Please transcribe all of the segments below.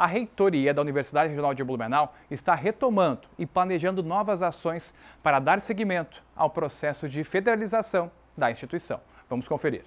a reitoria da Universidade Regional de Blumenau está retomando e planejando novas ações para dar seguimento ao processo de federalização da instituição. Vamos conferir.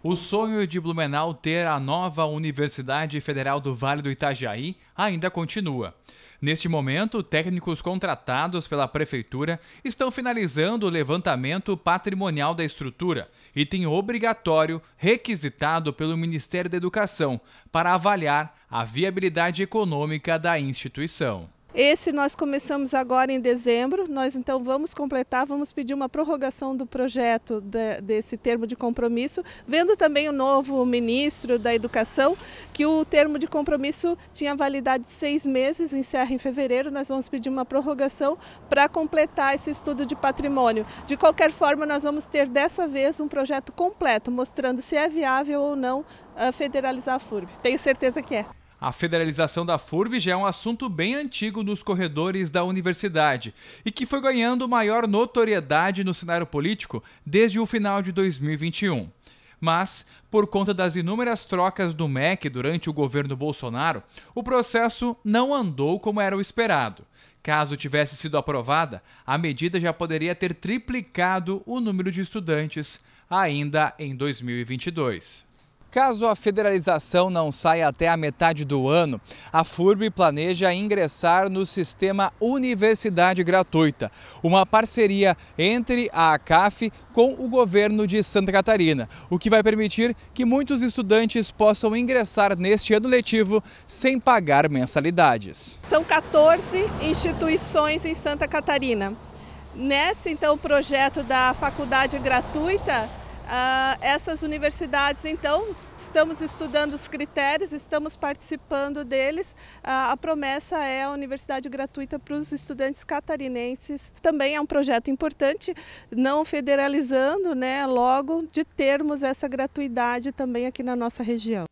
O sonho de Blumenau ter a nova Universidade Federal do Vale do Itajaí ainda continua. Neste momento, técnicos contratados pela Prefeitura estão finalizando o levantamento patrimonial da estrutura, item obrigatório requisitado pelo Ministério da Educação para avaliar a viabilidade econômica da instituição. Esse nós começamos agora em dezembro, nós então vamos completar, vamos pedir uma prorrogação do projeto de, desse termo de compromisso, vendo também o novo ministro da Educação que o termo de compromisso tinha validade de seis meses, encerra em fevereiro, nós vamos pedir uma prorrogação para completar esse estudo de patrimônio. De qualquer forma, nós vamos ter dessa vez um projeto completo, mostrando se é viável ou não ah, federalizar a FURB. Tenho certeza que é. A federalização da FURB já é um assunto bem antigo nos corredores da universidade e que foi ganhando maior notoriedade no cenário político desde o final de 2021. Mas, por conta das inúmeras trocas do MEC durante o governo Bolsonaro, o processo não andou como era o esperado. Caso tivesse sido aprovada, a medida já poderia ter triplicado o número de estudantes ainda em 2022. Caso a federalização não saia até a metade do ano, a FURB planeja ingressar no sistema Universidade Gratuita, uma parceria entre a ACAF com o governo de Santa Catarina, o que vai permitir que muitos estudantes possam ingressar neste ano letivo sem pagar mensalidades. São 14 instituições em Santa Catarina. Nesse então projeto da faculdade gratuita, ah, essas universidades, então, estamos estudando os critérios, estamos participando deles. Ah, a promessa é a universidade gratuita para os estudantes catarinenses. Também é um projeto importante, não federalizando, né, logo de termos essa gratuidade também aqui na nossa região.